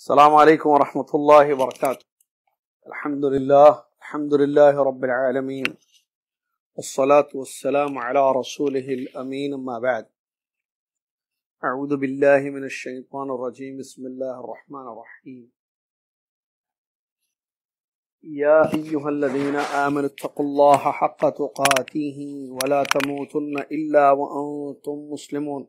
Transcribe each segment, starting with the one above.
السلام عليكم ورحمة الله وبركاته الحمد لله الحمد لله رب العالمين والصلاة والسلام على رسوله الأمين ما بعد أعوذ بالله من الشيطان الرجيم بسم الله الرحمن الرحيم يا أيها الذين آمنوا اتقوا الله حق تقاته ولا تموتن إلا وأنتم مسلمون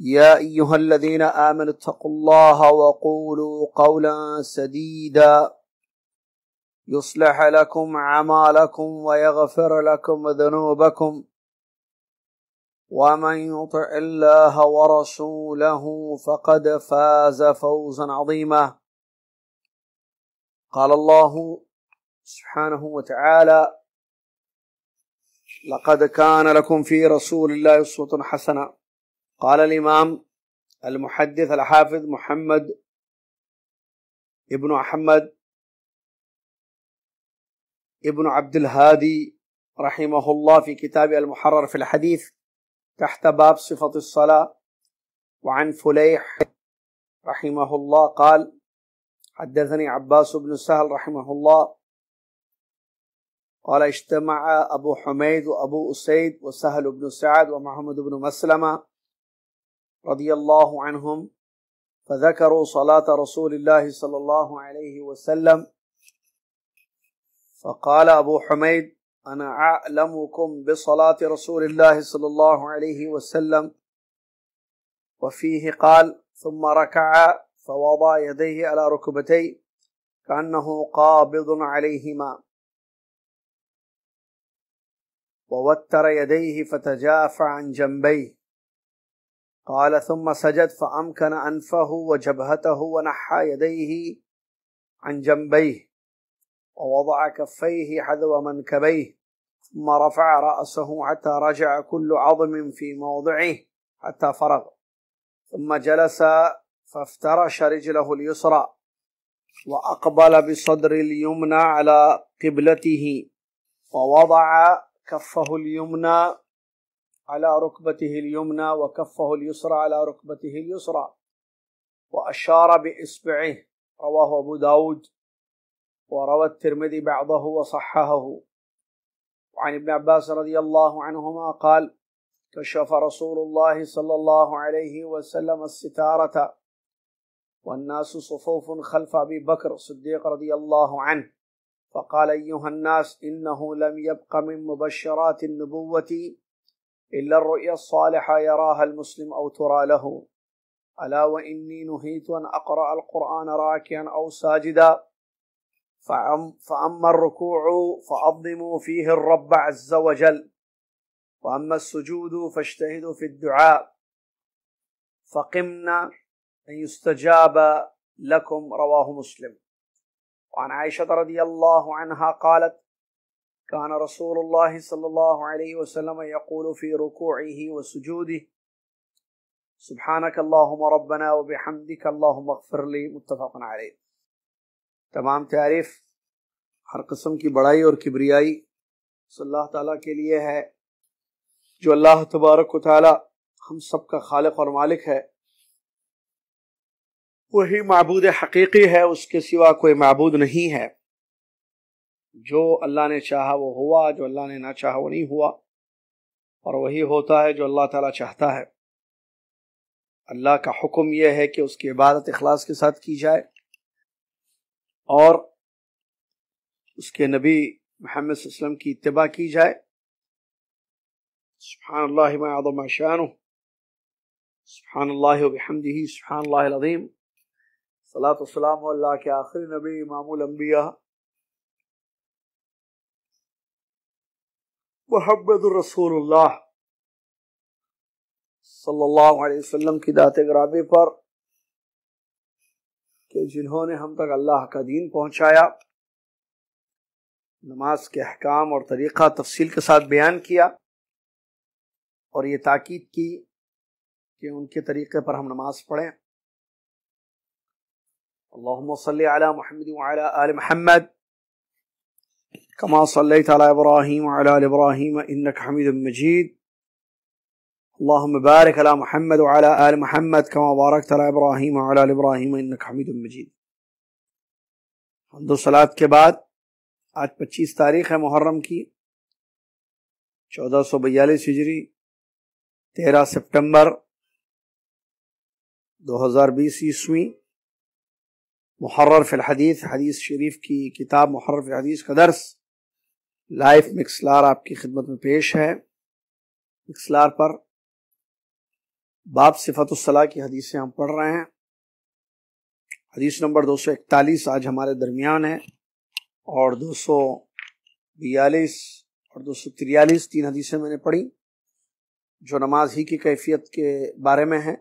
يا ايها الذين امنوا اتقوا الله وقولوا قولا سديدا يصلح لكم اعمالكم ويغفر لكم ذنوبكم ومن يطع الله ورسوله فقد فاز فوزا عظيما قال الله سبحانه وتعالى لقد كان لكم في رسول الله اسوه حسنه قال الإمام المحدث الحافظ محمد ابن أحمد ابن عبد الهادي رحمه الله في كتاب المحرر في الحديث تحت باب صفة الصلاة وعن فليح رحمه الله قال حدثني عباس بن سهل رحمه الله قال اجتمع أبو حميد وأبو أسيد وسهل بن سعد ومحمد بن مسلمة رضي الله عنهم فذكروا صلاة رسول الله صلى الله عليه وسلم فقال أبو حميد أنا أعلمكم بصلاة رسول الله صلى الله عليه وسلم وفيه قال ثم ركع فوضع يديه على ركبتيه كأنه قابض عليهما ووتر يديه فتجافى عن جنبيه قال ثم سجد فأمكن أنفه وجبهته ونحى يديه عن جنبيه ووضع كفيه حذو منكبيه ثم رفع رأسه حتى رجع كل عظم في موضعه حتى فرغ ثم جلس فافترش رجله اليسرى وأقبل بصدر اليمنى على قبلته ووضع كفه اليمنى على ركبته اليمنى وكفه اليسرى على ركبته اليسرى وأشار بإصبعه رواه أبو داود وروى الترمذي بعضه وصححه وعن ابن عباس رضي الله عنهما قال كشف رسول الله صلى الله عليه وسلم الستارة والناس صفوف خلف أبي بكر الصديق رضي الله عنه فقال أيها الناس إنه لم يبق من مبشرات النبوة إلا الرؤيا الصالحة يراها المسلم أو ترى له ألا وإني نهيت أن أقرأ القرآن راكيا أو ساجدا فأم فأما الركوع فأظلموا فيه الرب عز وجل وأما السجود فاجتهدوا في الدعاء فقمنا أن يستجاب لكم رواه مسلم وعن عائشة رضي الله عنها قالت كان رسول الله صلى الله عليه وسلم يقول في ركوعه وسجوده سبحانك اللهم ربنا وبحمدك اللهم اغفر لي متفق عليه تمام تعريف ہر قسم کی بڑائی اور کبریائی बड़ाई اللہ تعالیٰ کے لیے ہے جو اللہ تبارک و تعالیٰ ہم سب کا خالق اور مالک ہے وہی معبود حقیقی ہے اس کے سوا کوئی معبود نہیں ہے जो अल्लाह ने चाहा वो हुआ जो अल्लाह ने ना चाहा वो नहीं हुआ और वही होता है जो अल्लाह ताला चाहता है अल्लाह का हुक्म यह है कि उसकी इबादत अखलास के साथ की जाए और उसके नबी मोहम्मद वसल्लम की इतबा की जाए सुबहानल्लाम शान सुबहानल्लाहमदी सुबहानल्लाज़ीम सलात वसलाम अल्लाह के आखिरी नबी इमामुल अम्बिया मोहम्मद रसूलुल्लाह सल्लल्लाहु अलैहि वसल्लम की दात गराबे पर कि जिन्होंने हम तक अल्लाह का दीन पहुंचाया नमाज के अहकाम और तरीक़ा तफसील के साथ बयान किया और ये ताकीद की कि उनके तरीक़े पर हम नमाज पढ़ें अल्लाह सल महमद महमद كما صليت على ابراهيم وعلى ال ابراهيم انك حميد مجيد اللهم بارك على محمد وعلى ال محمد كما باركت على ابراهيم وعلى ال ابراهيم انك حميد مجيد عند الصلاه کے بعد آج 25 تاریخ ہے محرم کی 1442 ہجری 13 سپٹمبر 2020 عیسوی मुहर्र फिल हदीस हदीस शरीफ की किताब मुहर्र फिल हदीस का दर्स लाइफ मिक्सलार आपकी खिदमत में पेश है मिक्सलार पर बाब सिफतुल्सला की हदीसें हम पढ़ रहे हैं हदीस नंबर दो सौ इकतालीस आज हमारे दरमियान है और दो सौ बयालीस और दो सौ 243 तीन हदीसें मैंने पढ़ी जो नमाज ही की कैफियत के बारे में है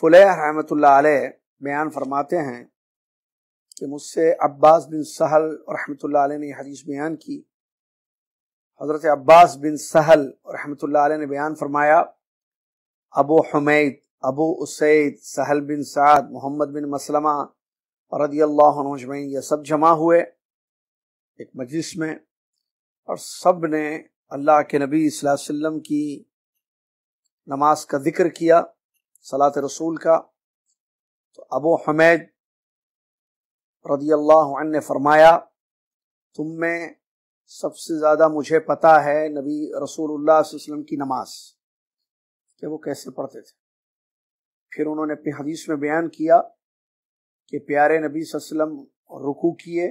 फुलह रहमत आलह बयान फरमाते हैं कि मुझसे अब्बास बिन सहल रहमतुल्लाह अलैह ने हदीस बयान की हज़रत अब्बास बिन सहल रहमतुल्लाह अलैह ने बयान फरमाया अबू हमेद अबू उसैद सहल बिन साद मोहम्मद बिन मसलमा रदी अल्लाह ये सब जमा हुए एक मजलिस में और सब ने अल्लाह के नबी वसल्लम की नमाज का जिक्र किया सलात रसूल का तो अबू हमेद रदी अल्लाह ने फरमाया तुम में सबसे ज़्यादा मुझे पता है नबी रसूलुल्लाह वसल्लम की नमाज कि वो कैसे पढ़ते थे फिर उन्होंने अपनी हदीस में बयान किया कि प्यारे नबी वसल्लम रुकू किए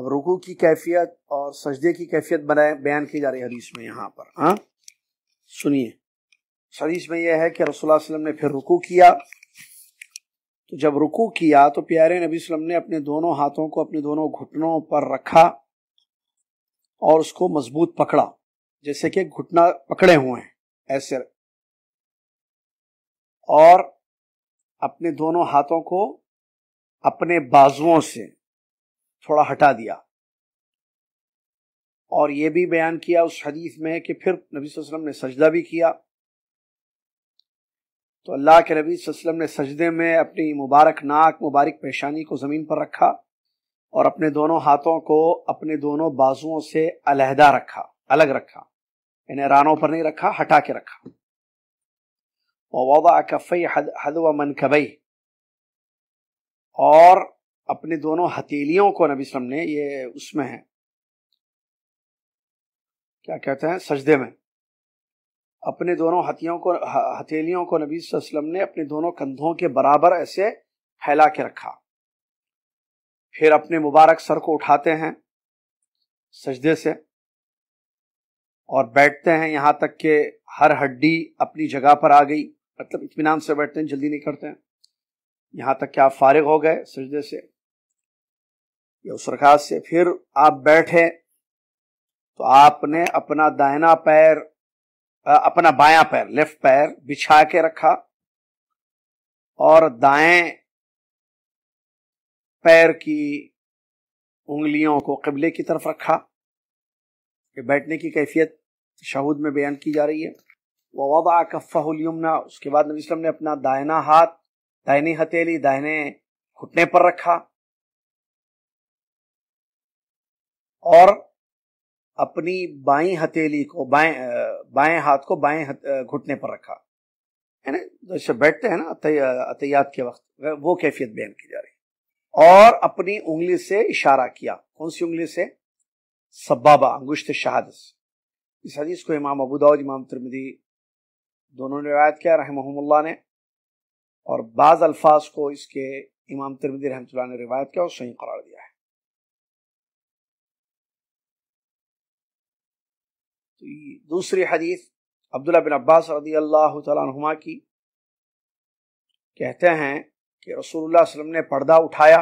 अब रुकू की कैफियत और सजदे की कैफियत बनाए बयान की जा रही है हदीस में यहाँ पर हाँ सुनिए हदीस में यह है कि रसोल्ला ने फिर रुकू किया तो जब रुकू किया तो प्यारे नबी वसल्लम ने अपने दोनों हाथों को अपने दोनों घुटनों पर रखा और उसको मजबूत पकड़ा जैसे कि घुटना पकड़े हुए हैं ऐसे और अपने दोनों हाथों को अपने बाजुओं से थोड़ा हटा दिया और ये भी बयान किया उस हदीस में कि फिर नबी वसल्लम ने सजदा भी किया तो अल्लाह के नबी वसल्लम ने सजदे में अपनी मुबारक नाक मुबारक पेशानी को ज़मीन पर रखा और अपने दोनों हाथों को अपने दोनों बाजुओं से अलहदा रखा अलग रखा इन्हें रानों पर नहीं रखा हटा के रखा ववा कफ़ई हद, हद व मनकबई और अपने दोनों हथेलियों को नबी वसल्लम ने ये उसमें है क्या कहते हैं सजदे में अपने दोनों हथियों को हथेलियों को नबी वसल्लम ने अपने दोनों कंधों के बराबर ऐसे फैला के रखा फिर अपने मुबारक सर को उठाते हैं सजदे से और बैठते हैं यहां तक कि हर हड्डी अपनी जगह पर आ गई मतलब इतमान से बैठते हैं जल्दी नहीं करते हैं यहां तक कि आप फारिग हो गए सजदे से या उस रखात से फिर आप बैठे तो आपने अपना दाहिना पैर अपना बायां पैर लेफ्ट पैर बिछा के रखा और दाएं पैर की उंगलियों को कबले की तरफ रखा बैठने की कैफियत शहूद में बयान की जा रही है वह वबा कफ़ाहुलयमना उसके बाद नबी वसल्लम ने अपना दायना हाथ दाहिनी हथेली दाहिने घुटने पर रखा और अपनी बाई हथेली को बाएं बाएं हाथ को बाएं घुटने पर रखा है ना तो जब बैठते हैं ना अतियात के वक्त वो कैफियत बयान की जा रही और अपनी उंगली से इशारा किया कौन सी उंगली से सब्बाबा अंगुश्त शहादस इस हदीस को इमाम अबू दाऊद इमाम तिरमिदी दोनों ने रिवायत किया रहमहुल्ला ने और बाज़ अल्फाज को इसके इमाम तिरमिदी रहमतुल्लाह ने रिवायत किया और सही करार दिया तो दूसरी हदीस अब्दुल्ला बिन अब्बास रदी अल्लाह तुमा की कहते हैं कि रसूलुल्लाह वसल्लम ने पर्दा उठाया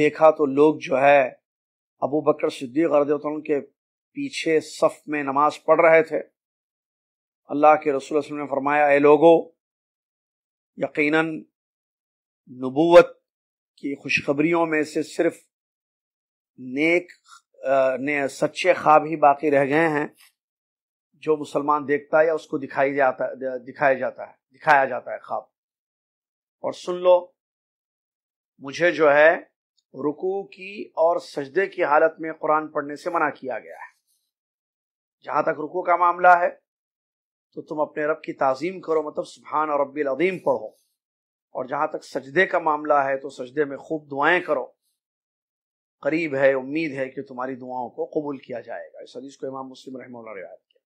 देखा तो लोग जो है अबू बकर सिद्दीक रदी के पीछे सफ में नमाज पढ़ रहे थे अल्लाह के रसूल वसल्लम ने फरमाया ए लोगो यकीनन नबूवत की खुशखबरियों में से सिर्फ नेक ने सच्चे ख्वाब ही बाकी रह गए हैं जो मुसलमान देखता है या उसको दिखाई जाता दिखाया जाता है दिखाया जाता है ख्वाब और सुन लो मुझे जो है रुकू की और सजदे की हालत में कुरान पढ़ने से मना किया गया है जहां तक रुकू का मामला है तो तुम अपने रब की ताजीम करो मतलब सुबहान और रबीम पढ़ो और जहां तक सजदे का मामला है तो सजदे में खूब दुआएं करो करीब है उम्मीद है कि तुम्हारी दुआओं को कबूल किया जाएगा इस हदीस को इमाम मुस्लिम रहम रिवायत किया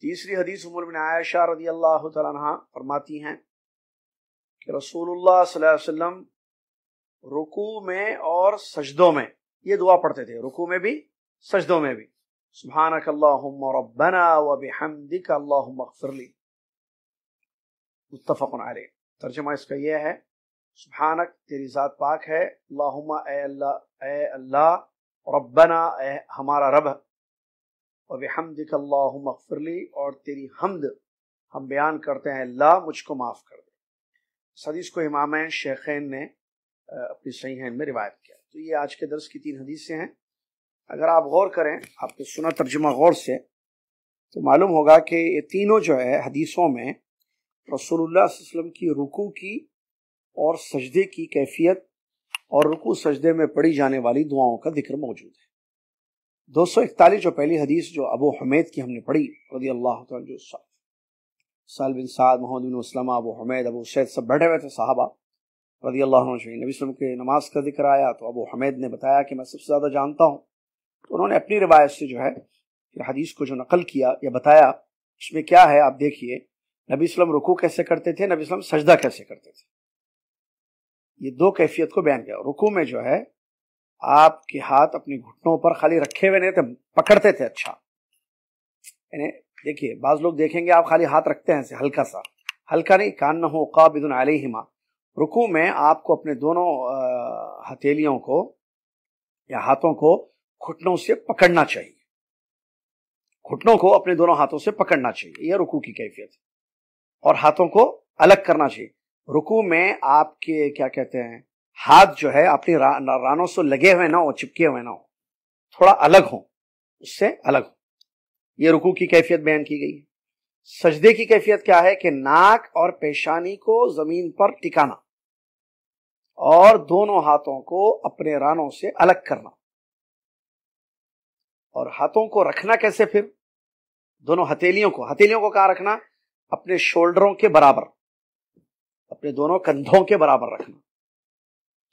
तीसरी हदीस उमर बिन आयशा रदी अल्लाह तहा फरमाती हैं कि रसूलुल्लाह सल्लल्लाहु अलैहि वसल्लम रुकू में और सजदों में ये दुआ पढ़ते थे रुकू में भी सजदों में भी सुबहानक रब्बना व बिहमदिक अल्लाहुम्मा अगफिरली मुत्तफ़क़ुन अलैह तर्जुमा इसका यह है सुबहानक तेरी ज़ात पाक है लाहुमा ए अल्लाह ए अल्लाह रब्बना ए हमारा रब और हमदिक अल्लाहमफरली और तेरी हमद हम बयान करते हैं अल्लाह मुझको माफ़ कर दे सदीस को इमाम शेखैन ने अपनी हैन में रिवायत किया तो ये आज के दर्स की तीन हदीसें हैं अगर आप गौर करें आपके सुना तर्जुमा गौर से तो मालूम होगा कि ये तीनों जो है हदीसों में रसोल्ला की रुकू की और सजदे की कैफियत और रुकू सजदे में पढ़ी जाने वाली दुआओं का जिक्र मौजूद है दो सौ इकतालीस जो पहली हदीस जो अबू हमेद की हमने पढ़ी रदी अल्लाह साल बिन साद मोहम्मद बिन वसलम अबू हमेद अबू सैद सब बैठे हुए थे साहबा रदी अल्लाह नबी वसम के नमाज का जिक्र आया तो अबू हमेद ने बताया कि मैं सबसे ज़्यादा जानता हूँ तो उन्होंने अपनी रिवायत से जो है फिर हदीस को जो नकल किया या बताया उसमें क्या है आप देखिए नबी वसलम रुकू कैसे करते थे नबी वसलम सजदा कैसे करते थे ये दो कैफियत को बयान किया रुकू में जो है आपके हाथ अपने घुटनों पर खाली रखे हुए नहीं थे पकड़ते थे अच्छा यानी देखिए बाज लोग देखेंगे आप खाली हाथ रखते हैं हल्का सा हल्का नहीं कान ना हो काबिदन आलिहिमा रुकू में आपको अपने दोनों हथेलियों को या हाथों को घुटनों से पकड़ना चाहिए घुटनों को अपने दोनों हाथों से पकड़ना चाहिए यह रुकू की कैफियत और हाथों को अलग करना चाहिए रुकू में आपके क्या कहते हैं हाथ जो है अपने रा, रानों से लगे हुए ना हो चिपके हुए ना हो थोड़ा अलग हो उससे अलग हो ये रुकू की कैफियत बयान की गई है सजदे की कैफियत क्या है कि नाक और पेशानी को जमीन पर टिकाना और दोनों हाथों को अपने रानों से अलग करना और हाथों को रखना कैसे फिर दोनों हथेलियों को हथेलियों को कहां रखना अपने शोल्डरों के बराबर अपने दोनों कंधों के बराबर रखना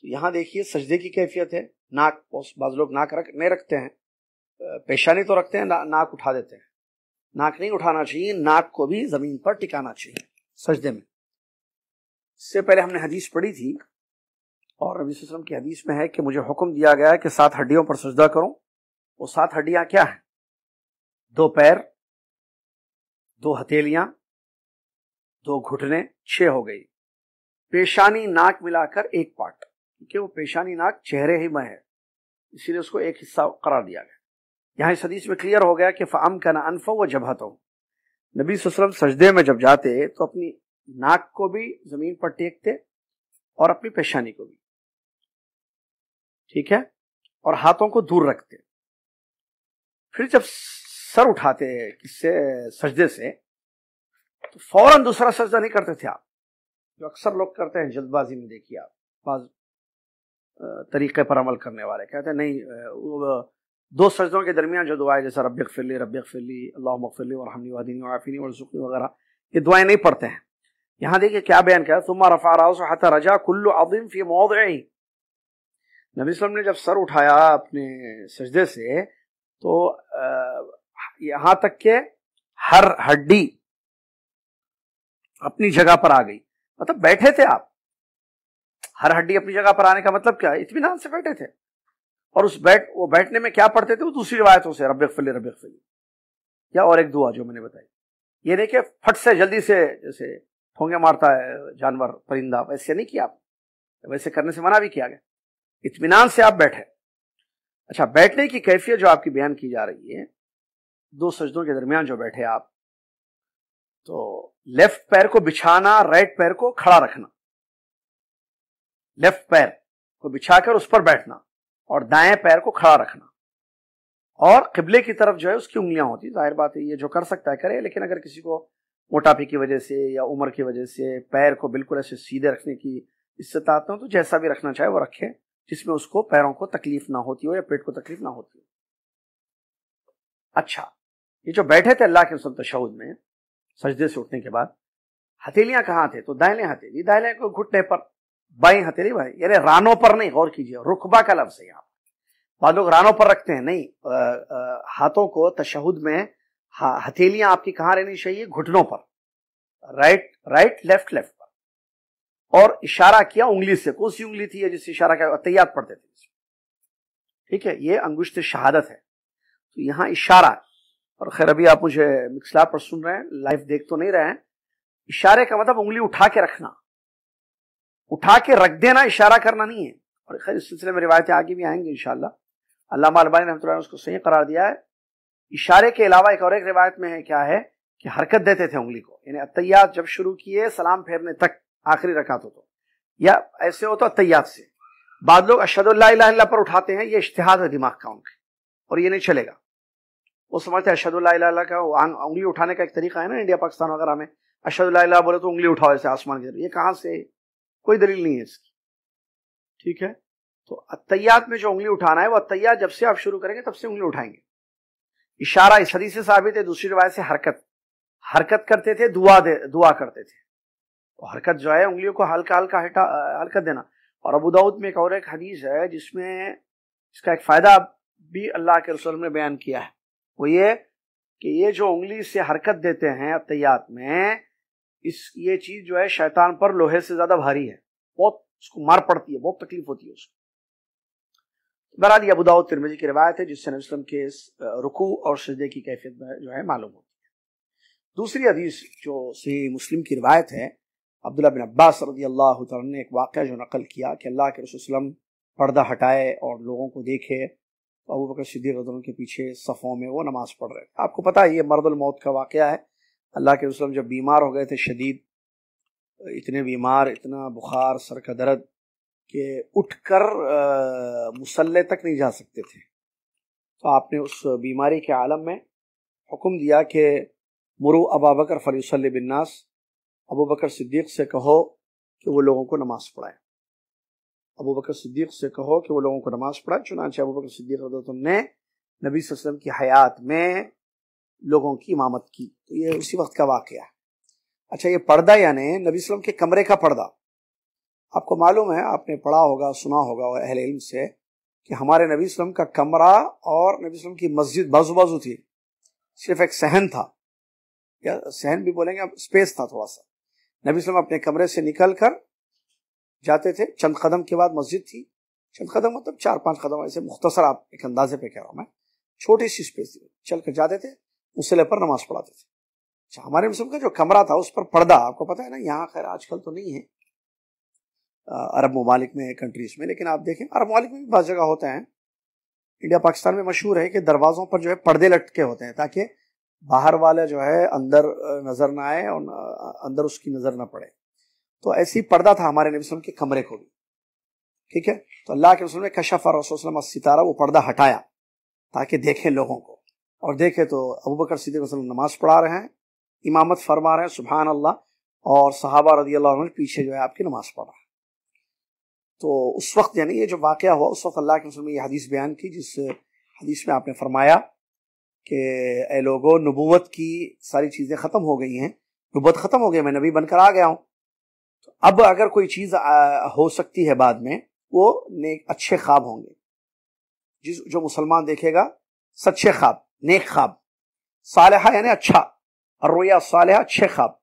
तो यहां देखिए सजदे की कैफियत है नाक बाज लोग नाक रख नहीं रखते हैं पेशानी तो रखते हैं ना, नाक उठा देते हैं नाक नहीं उठाना चाहिए नाक को भी जमीन पर टिकाना चाहिए सजदे में इससे पहले हमने हदीस पढ़ी थी और रबी वसलम की हदीस में है कि मुझे हुक्म दिया गया है कि सात हड्डियों पर सजदा करो वो सात हड्डियां क्या है दो पैर दो हथेलियां दो घुटने छह हो गई पेशानी नाक मिलाकर एक पार्ट क्योंकि वो पेशानी नाक चेहरे ही में है इसीलिए उसको एक हिस्सा करार दिया गया यहाँ इस हदीस में क्लियर हो गया कि फ़ाम का ना अनफो व जबहत हो नबी सुसलम सजदे में जब जाते तो अपनी नाक को भी ज़मीन पर टेकते और अपनी पेशानी को भी ठीक है और हाथों को दूर रखते फिर जब सर उठाते किससे सजदे से तो फौरन दूसरा सजदा नहीं करते थे आप जो अक्सर लोग करते हैं जल्दबाजी में देखिए आप बाज तरीक़े पर अमल करने वाले कहते हैं नहीं दो सजदों के दरमियान जो दुआएं जैसे रब फिली रब फिली अल्लाह मफिली और हमनी वदीनी वाफिनी और सुखी वगैरह ये दुआएं नहीं पढ़ते हैं यहाँ देखिए क्या बयान किया तुम रफ़ा राहत रजा कुल्लु अदीम फी मौद नबी वसम ने जब सर उठाया अपने सजदे से तो यहाँ तक के हर हड्डी अपनी जगह पर आ गई मतलब बैठे थे आप हर हड्डी अपनी जगह पर आने का मतलब क्या है इतमान से बैठे थे और उस बैठ वो बैठने में क्या पढ़ते थे वो दूसरी रिवायतों से रब फली रब फली या और एक दुआ जो मैंने बताई ये नहीं कि फट से जल्दी से जैसे ठोंगे मारता है जानवर परिंदा वैसे नहीं किया आप वैसे करने से मना भी किया गया इतमान से आप बैठे अच्छा बैठने की कैफियत जो आपकी बयान की जा रही है दो सजदों के दरमियान जो बैठे आप तो लेफ्ट पैर को बिछाना राइट पैर को खड़ा रखना लेफ्ट पैर को बिछाकर उस पर बैठना और दाएं पैर को खड़ा रखना और किबले की तरफ जो है उसकी उंगलियां होती जाहिर बात है ये जो कर सकता है करे लेकिन अगर किसी को मोटापे की वजह से या उम्र की वजह से पैर को बिल्कुल ऐसे सीधे रखने की आते हो तो जैसा भी रखना चाहे वो रखे जिसमें उसको पैरों को तकलीफ ना होती हो या पेट को तकलीफ ना होती हो अच्छा ये जो बैठे थे अल्लाह के रसुल तशहुद में सजदे से उठने के बाद हथेलियां कहाँ थे तो दाहिने हथेली दाहिने को घुटने पर बाई हथेली भाई यानी रानों पर नहीं गौर कीजिए रुकबा का लफ्ज है यहाँ बाद लोग रानों पर रखते हैं नहीं आ, आ, हाथों को तशहद में हथेलियां आपकी कहाँ रहनी चाहिए घुटनों पर राइट राइट लेफ्ट लेफ्ट पर और इशारा किया उंगली से कौन सी उंगली थी जिससे इशारा किया तैयार पढ़ते थे ठीक है ये अंगुश्त शहादत है तो यहां इशारा और खैर अभी आप मुझे मिक्सला पर सुन रहे हैं लाइव देख तो नहीं रहे हैं इशारे का मतलब उंगली उठा के रखना उठा के रख देना इशारा करना नहीं है और खैर इस सिलसिले में रिवायतें आगे भी आएंगे इनशाला अलामा अलबानी रहमत ने उसको सही करार दिया है इशारे के अलावा एक और एक रिवायत में है क्या है कि हरकत देते थे उंगली को यानी अतैयात जब शुरू किए सलाम फेरने तक आखिरी रकात हो तो या ऐसे हो तो अत्यात से बाद लोग अशद पर उठाते हैं ये इश्तहाद है दिमाग का उनके और ये नहीं चलेगा वो समझते हैं अशद का उंगली उठाने का एक तरीका है ना इंडिया पाकिस्तान वगैरह में अशद बोले तो उंगली उठाओ ऐसे आसमान की तरफ ये कहाँ से कोई दलील नहीं है इसकी ठीक है तो अतयात में जो उंगली उठाना है वो अतयात जब से आप शुरू करेंगे तब से उंगली उठाएंगे इशारा इस सदी से साबित है दूसरी रिवायत से हरकत हरकत करते थे दुआ दे दुआ करते थे तो हरकत जो है उंगलियों को हल्का हल्का हटा हरकत देना और अबू दाऊद में एक और एक हदीस है जिसमें इसका एक फायदा भी अल्लाह के रसूल ने बयान किया है वो ये कि ये जो उंगली से हरकत देते हैं अतियात में इस ये चीज जो है शैतान पर लोहे से ज्यादा भारी है बहुत उसको मार पड़ती है बहुत तकलीफ होती है उसको बहरहाल अबूदाऊद तिरमिजी की रिवायत है जिससे नबीम के इस रुकू और सजदे की कैफियत में जो है मालूम होती है दूसरी अदीज़ जो सही मुस्लिम की रिवायत है अब्दुल्ला बिन अब्बास रदी अल्लाह ने एक वाक़ जो नकल किया कि अल्लाह के रसुलम पर्दा हटाए और लोगों को देखे अबू बकर सिद्दीक के पीछे सफ़ों में वो नमाज़ पढ़ रहे थे आपको पता है ये मौत का वाक़ है अल्लाह के रसलम जब बीमार हो गए थे शदीद इतने बीमार इतना बुखार सर का दर्द कि उठ कर मुसल्ले तक नहीं जा सकते थे तो आपने उस बीमारी के आलम में हुक्म दिया कि मुरु अबा बकर फलीसल बिन्नास अबू बकर सिद्दीक से कहो कि वो लोगों को नमाज़ पढ़ाएं अबू बकर सिद्दीक से कहो कि वो लोगों को नमाज पढ़ाए चुनाचे अबू बकर सिद्दीक ने नबी वसल्लम की हयात में लोगों की इमामत की तो ये उसी वक्त का वाक़ है अच्छा ये पर्दा यानी नबी वसल्लम के कमरे का पर्दा आपको मालूम है आपने पढ़ा होगा सुना होगा अहल इल्म से कि हमारे नबी वसल्लम का कमरा और नबी वसल्लम की मस्जिद बाजू बाजू थी सिर्फ एक सहन था या सहन भी बोलेंगे स्पेस था थोड़ा सा नबी वसल्लम अपने कमरे से निकल कर जाते थे चंद कदम के बाद मस्जिद थी चंद कदम मतलब चार पांच कदम ऐसे मुख्तसर आप एक अंदाजे पे कह रहा हूँ मैं छोटी सी स्पेस चल कर जाते थे मुसले पर नमाज पढ़ाते थे अच्छा हमारे मुस्लिम का जो कमरा था उस पर पर्दा आपको पता है ना यहाँ खैर आजकल तो नहीं है अरब ममालिक में कंट्रीज में लेकिन आप देखें अरब ममालिक में भी बहुत जगह होते हैं इंडिया पाकिस्तान में मशहूर है कि दरवाज़ों पर जो है पर्दे लटके होते हैं ताकि बाहर वाला जो है अंदर नज़र ना आए और अंदर उसकी नज़र ना पड़े तो ऐसे ही पर्दा था हमारे नबी के कमरे को भी ठीक है तो अल्लाह के रसूल ने कशफ रसोलम सितारा वो पर्दा हटाया ताकि देखें लोगों को और देखे तो अबू बकर सिद्दीक नमाज पढ़ा रहे हैं इमामत फरमा रहे हैं सुबहान अल्लाह और सहाबा रजी अल्लाह पीछे जो है आपकी नमाज पढ़ है तो उस वक्त यानी ये जो वाक़ हुआ उस वक्त अल्लाह के रसूल ने यह हदीस बयान की जिस हदीस में आपने फरमाया कि ए लोगो नबूवत की सारी चीज़ें ख़त्म हो गई हैं नबूत ख़त्म हो गई मैं नबी बनकर आ गया हूँ अब अगर कोई चीज हो सकती है बाद में वो नेक अच्छे ख्वाब होंगे जिस जो मुसलमान देखेगा सच्चे ख्वाब नेक ख्वाब साल यानी अच्छा और रोया साल अच्छे ख्वाब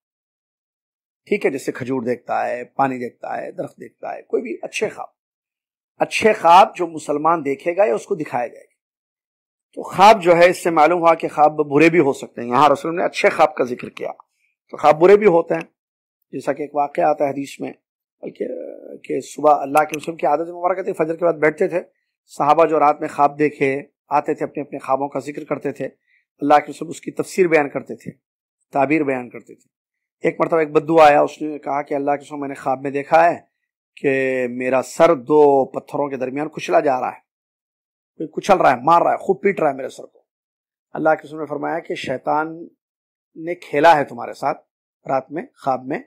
ठीक है जैसे खजूर देखता है पानी देखता है दरख्त देखता है कोई भी अच्छे ख्वाब अच्छे ख्वाब जो मुसलमान देखेगा या उसको दिखाया जाएगा तो ख्वाब जो है इससे मालूम हुआ कि ख्वाब बुरे भी हो सकते हैं यहां रसूल ने अच्छे ख्वाब का जिक्र किया तो ख्वाब बुरे भी होते हैं जैसा कि एक वाक़ आता है हदीस में बल्कि कि सुबह अल्लाह के रसूल की आदत मुबारक थी फजर के बाद बैठते थे साहबा जो रात में ख्वाब देखे आते थे अपने अपने ख्वाबों का जिक्र करते थे अल्लाह के रसूल उसकी तफसीर बयान करते थे ताबीर बयान करते थे एक मरतब एक बद्दू आया उसने कहा कि अल्लाह के रसूल मैंने ख्वाब में देखा है कि मेरा सर दो पत्थरों के दरमियान कुचला जा रहा है कोई कुचल रहा है मार रहा है खूब पीट रहा है मेरे सर को अल्लाह के रसूल ने फरमाया कि शैतान ने खेला है तुम्हारे साथ रात में ख्वाब में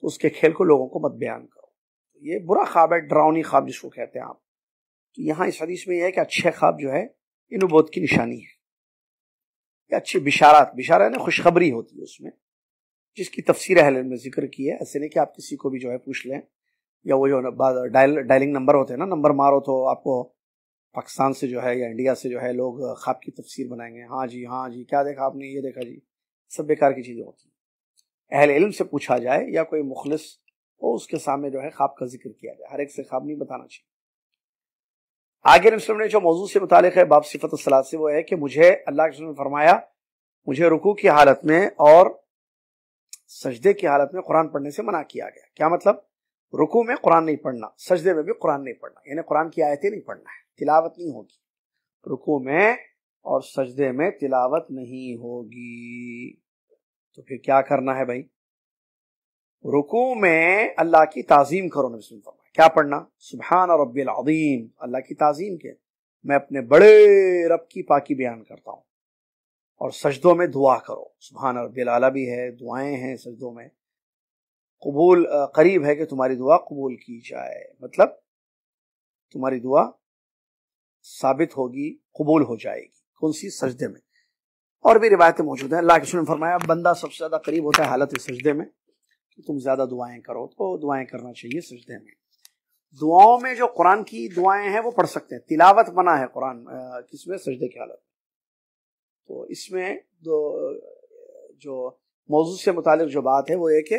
तो उसके खेल को लोगों को मत बयान करो तो ये बुरा ख्वाब है ड्राउनी ख्वाब जिसको कहते हैं आप तो यहाँ इस हदीस में यह है कि अच्छे ख्वाब जो है इन बोध की निशानी है ये अच्छी बिशारात बिशारा ना खुशखबरी होती है उसमें जिसकी तफसीर अहल ने जिक्र की है ऐसे नहीं कि आप किसी को भी जो है पूछ लें या वो जो है डायल डायलिंग नंबर होते हैं ना नंबर मारो तो आपको पाकिस्तान से जो है या इंडिया से जो है लोग ख्वाब की तफसीर बनाएंगे हाँ जी हाँ जी क्या देखा आपने ये देखा जी सब बेकार की चीज़ें होती हैं अहल इल्म से पूछा जाए या कोई मुखलिस हो उसके सामने जो है ख्वाब का जिक्र किया जाए हर एक से ख्वाब नहीं बताना चाहिए आगे नसलम ने जो मौजू से मुतल है बाप सिफत सलाद से वो है कि मुझे अल्लाह के ने फरमाया मुझे रुकू की हालत में और सजदे की हालत में कुरान पढ़ने से मना किया गया क्या मतलब रुकू में कुरान नहीं पढ़ना सजदे में भी कुरान नहीं पढ़ना यानी कुरान की आयतें नहीं पढ़ना है तिलावत नहीं होगी रुकू में और सजदे में तिलावत नहीं होगी तो फिर क्या करना है भाई रुकू में अल्लाह की ताजीम करो नबी फरमाया क्या पढ़ना सुबहान और अबीम अल्लाह की ताजीम के मैं अपने बड़े रब की पाकी बयान करता हूं और सजदों में दुआ करो सुबहान रबी आला भी है दुआएं हैं सजदों में कबूल करीब है कि तुम्हारी दुआ कबूल की जाए मतलब तुम्हारी दुआ साबित होगी कबूल हो जाएगी कौन सी सजदे में और भी रिवायतें मौजूद हैं अल्लाह के फरमाया बंदा सबसे ज़्यादा करीब होता है हालत सजदे में कि तुम ज़्यादा दुआएं करो तो दुआएं करना चाहिए सजदे में दुआओं में जो कुरान की दुआएं हैं वो पढ़ सकते हैं तिलावत बना है कुरान किसमें सजदे की हालत तो इसमें दो जो मौजू से मुतल जो बात है वो ये कि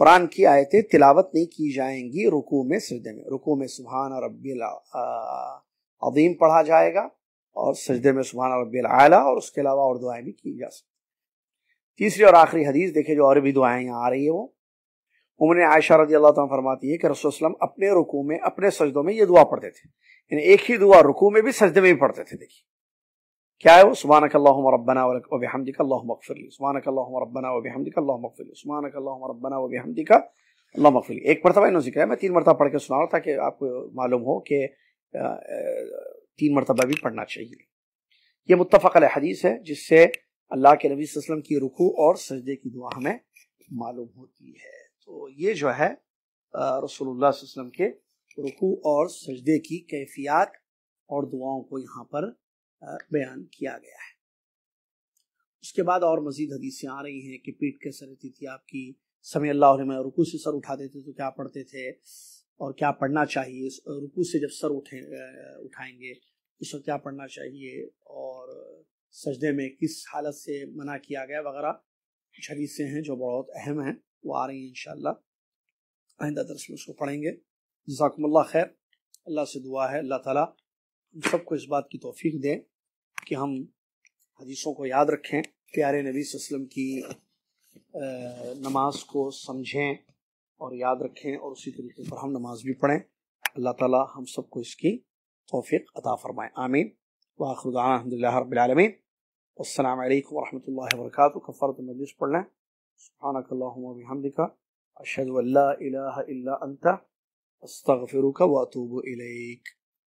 कुरान की आयतें तिलावत नहीं की जाएंगी रुकू में सजदे में रुकू में सुबहान और अब्बी पढ़ा जाएगा और सजदे में सुबहान रबी आला और उसके अलावा और दुआएं भी की जा सकती तीसरी और आखिरी हदीस देखे जो और भी दुआएं यहाँ आ रही है वो उमर आयशा रजी अल्लाह तुम फरमाती है कि रसोलम अपने रुकू में अपने सजदों में ये दुआ पढ़ते थे यानी एक ही दुआ रुकू में भी सजदे में भी पढ़ते थे देखिए क्या है वो सुबहान रब्बना सुबहान सुबहान अल्लाह एक मरतबा इन्होंने जिक्र है मैं तीन मरतबा पढ़ के सुना रहा था कि आपको मालूम हो कि तीन मरतबा भी पढ़ना चाहिए यह मुतफ़ल हदीस है जिससे अल्लाह के नबी वसल्लम की रुकू और सजदे की दुआ हमें मालूम होती है तो ये जो है रसोल्ला वसलम के रुकू और सजदे की कैफियत और दुआओं को यहाँ पर बयान किया गया है उसके बाद और मजीद हदीसें आ रही हैं कि पीठ कैसे रहती थी आपकी समय अल्लाह रुकू से सर उठाते थे तो क्या पढ़ते थे और क्या पढ़ना चाहिए इस रुकू से जब सर उठे उठाएंगे इस वक्त क्या पढ़ना चाहिए और सजदे में किस हालत से मना किया गया वगैरह कुछ हदीसें हैं जो बहुत अहम हैं वो आ रही हैं इन आइंदा दरस में उसको पढ़ेंगे जकमल्ला खैर अल्लाह से दुआ है अल्लाह ताला हम सबको इस बात की तोफ़ी दें कि हम हदीसों को याद रखें प्यारे नबी वसलम की नमाज को समझें और याद रखें और उसी तरीके पर हम नमाज भी पढ़ें अल्लाह ताला हम सबको इसकी तोफ़ी अदा फ़रमाएँ आमीन वाखुदान अलहमदिल्ला रबालमीन अल्लाम वरहमल वर्क कफ़रत मजलिस पढ़ लें सुबहानकल्लाबिहमदिका अशद अल्लाह अस्तफ़िर का वातूब इलेक